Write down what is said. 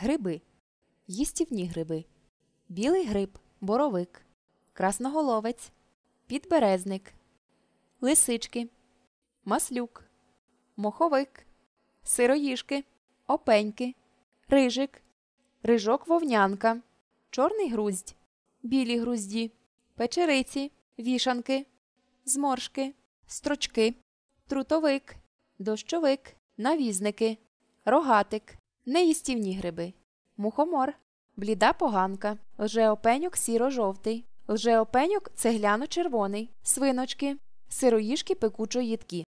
Гриби. Їстівні гриби. Білий гриб. Боровик. Красноголовець. Підберезник. Лисички. Маслюк. Моховик. Сироїжки. Опеньки. Рижик. Рижок вовнянка. Чорний груздь. Білі грузді. Печериці. Вішанки. Зморшки. Строчки. Трутовик. Дощовик. Навізники. Рогатик неїстівні гриби, мухомор, бліда поганка, лжеопенюк сіро-жовтий, лжеопенюк цегляно червоний, свиночки, сироїжки пекучо їдкі.